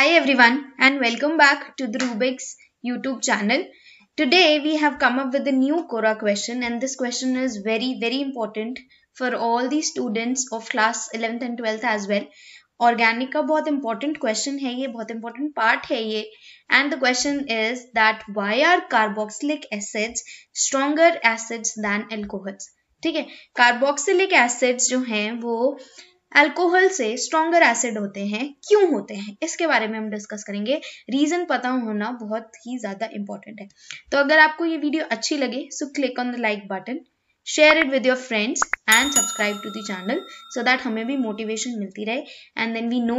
Hi everyone and welcome back to the Rubik's YouTube channel. Today we have come up with a new Cora question and this question is very very important for all the students of class 11th and 12th as well. Organic a very important question a very important part है ये and the question is that why are carboxylic acids stronger acids than alcohols ठीक है carboxylic acids जो हैं वो alcohol से stronger acid होते हैं क्यों होते हैं इसके बारे में हम डिस्कस करेंगे रीजन पता होना बहुत ही ज़्यादा इंपॉर्टेंट है तो अगर आपको ये वीडियो अच्छी लगे so click on the like button share it with your friends and subscribe to the channel so that हमें भी मोटिवेशन मिलती रहे and then we know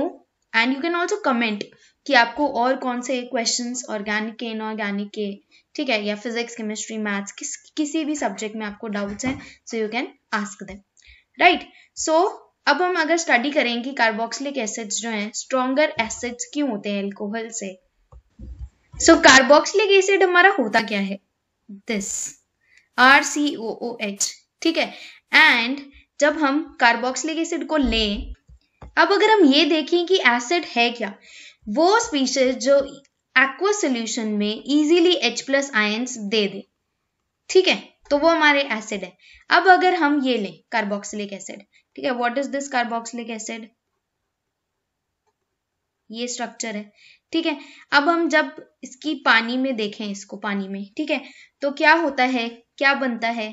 and you can also comment कि आपको और कौन से क्वेश्चन ऑर्गेनिक के इनऑर्गेनिक के ठीक है या फिजिक्स केमिस्ट्री मैथ्स किस किसी भी सब्जेक्ट में आपको डाउट्स हैं so you can ask them right so अब हम अगर स्टडी करें कि कार्बोक्सिलिक एसिड्स जो हैं स्ट्रॉन्गर एसिड्स क्यों होते हैं एल्कोहल से सो कार्बोक्सिलिक एसिड हमारा होता क्या है this R C O O H ठीक है एंड जब हम कार्बोक्सिलिक एसिड को लें अब अगर हम ये देखें कि एसिड है क्या वो स्पीशीज जो एक्वा सोल्यूशन में इजीली एच प्लस आयंस दे दे ठीक है तो वो हमारे एसिड है अब अगर हम ये लें कार्बोक्सिलिक एसिड ठीक है what is this carboxylic acid ये स्ट्रक्चर है ठीक है अब हम जब इसकी पानी में देखें इसको पानी में ठीक है तो क्या होता है क्या बनता है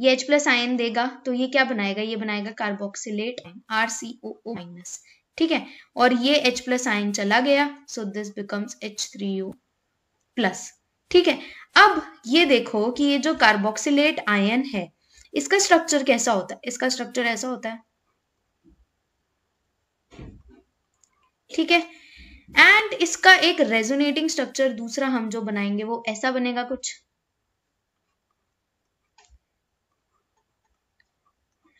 ये H प्लस आयन देगा तो ये क्या बनाएगा ये बनाएगा carboxylate R C O O minus ठीक है और ये H प्लस आयन चला गया so this becomes H three O plus ठीक है अब ये देखो कि ये जो कार्बोक्सिलेट आयन है इसका स्ट्रक्चर कैसा होता है इसका स्ट्रक्चर ऐसा होता है ठीक है एंड इसका एक रेजोनेटिंग स्ट्रक्चर दूसरा हम जो बनाएंगे वो ऐसा बनेगा कुछ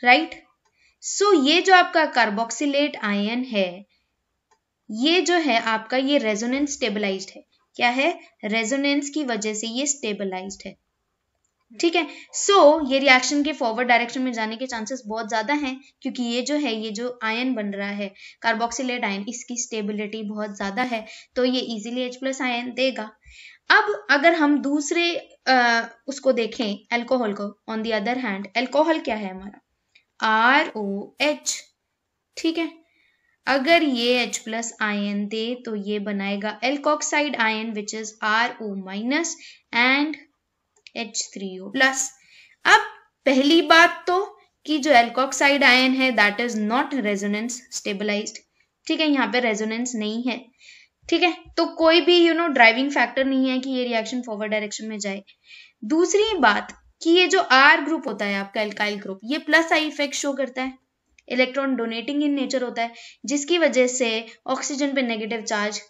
राइट right? सो so, ये जो आपका कार्बोक्सिलेट आयन है ये जो है आपका ये रेजोनेंस स्टेबलाइज्ड है क्या है रेजोनेंस की वजह से ये स्टेबलाइज्ड है ठीक है सो so, ये रिएक्शन के फॉरवर्ड डायरेक्शन में जाने के चांसेस बहुत ज्यादा हैं क्योंकि ये जो है ये जो आयन बन रहा है कार्बोक्सिलेट आयन इसकी स्टेबिलिटी बहुत ज्यादा है तो ये इजीली एच प्लस आयन देगा अब अगर हम दूसरे आ, उसको देखें एल्कोहल को on the other hand alcohol क्या है हमारा आर ओ एच ठीक है अगर ये H प्लस आयन दे तो ये बनाएगा alkoxide ion which is R O minus and H three O plus अब पहली बात तो कि जो एल्कोक्साइड आयन है that is not resonance stabilise ठीक है यहाँ पे रेजोनेंस नहीं है ठीक है तो कोई भी यू नो ड्राइविंग फैक्टर नहीं है कि ये रिएक्शन फॉरवर्ड डायरेक्शन में जाए दूसरी बात कि ये जो आर ग्रुप होता है आपका एल्काइल ग्रुप ये प्लस आई इफेक्ट शो करता है इलेक्ट्रॉन डोनेटिंग इन नेचर होता है जिसकी वजह से ऑक्सीजन पे नेगेटिव चार्ज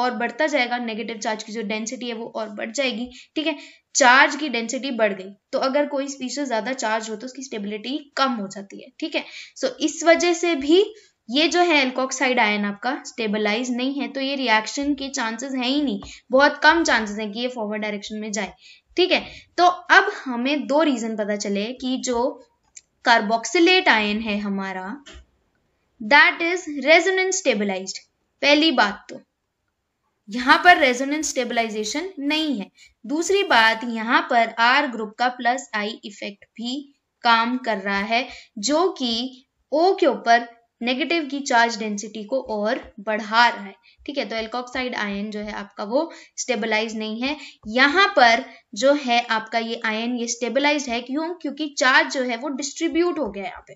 और बढ़ता जाएगा नेगेटिव चार्ज की जो डेंसिटी है वो और बढ़ जाएगी ठीक है चार्ज की डेंसिटी बढ़ गई तो अगर कोई स्पीशीज ज्यादा चार्ज हो तो उसकी स्टेबिलिटी कम हो जाती है ठीक है सो so, इस वजह से भी ये जो है एल्कोक्साइड आयन आपका स्टेबलाइज नहीं है तो ये रिएक्शन के चांसेस है ही नहीं बहुत कम चांसेस है कि ये फॉरवर्ड डायरेक्शन में जाए ठीक है तो अब हमें दो रीजन पता चले कि जो कार्बोक्सिलेट आयन है हमारा दैट इज रेजोनेंस स्टेबलाइज्ड पहली बात तो यहां पर रेजोनेंस स्टेबलाइजेशन नहीं है दूसरी बात यहां पर आर ग्रुप का प्लस आई इफेक्ट भी काम कर रहा है जो कि ओ के ऊपर नेगेटिव की चार्ज डेंसिटी को और बढ़ा रहा है ठीक है तो एल्कोक्साइड आयन जो है आपका वो स्टेबलाइज नहीं है यहाँ पर जो है आपका ये आयन ये स्टेबलाइज है क्यों क्योंकि चार्ज जो है वो डिस्ट्रीब्यूट हो गया यहाँ पे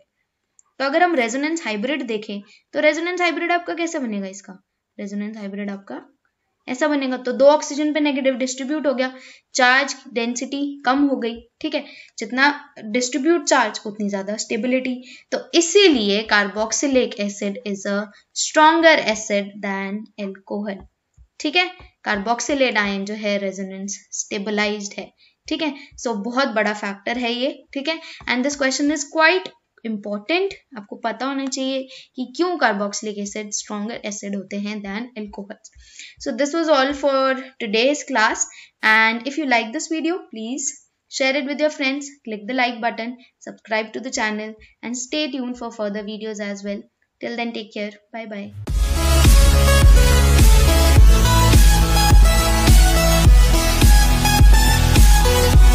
तो अगर हम रेजोनेंस हाइब्रिड देखें तो रेजोनेंस हाइब्रिड आपका कैसे बनेगा इसका रेजोनेंस हाइब्रिड आपका ऐसा बनेगा तो दो ऑक्सीजन पे नेगेटिव डिस्ट्रीब्यूट हो गया चार्ज डेंसिटी कम हो गई ठीक है जितना डिस्ट्रीब्यूट चार्ज उतनी ज्यादा स्टेबिलिटी तो इसीलिए carboxylic acid is a stronger acid than alcohol ठीक है कार्बोक्सिलेट आयन जो है रेजोनेंस स्टेबलाइज्ड है ठीक है सो बहुत बड़ा फैक्टर है ये ठीक है and this question is quite important आपको पता होना चाहिए कि क्यों कार्बोक्सिलिक एसिड स्ट्रॉन्गर एसिड होते हैं than alcohol so this was all for today's class and if you like this video please share it with your friends, click the like button, subscribe to the channel and stay tuned for further videos as well. Till then take care. Bye bye.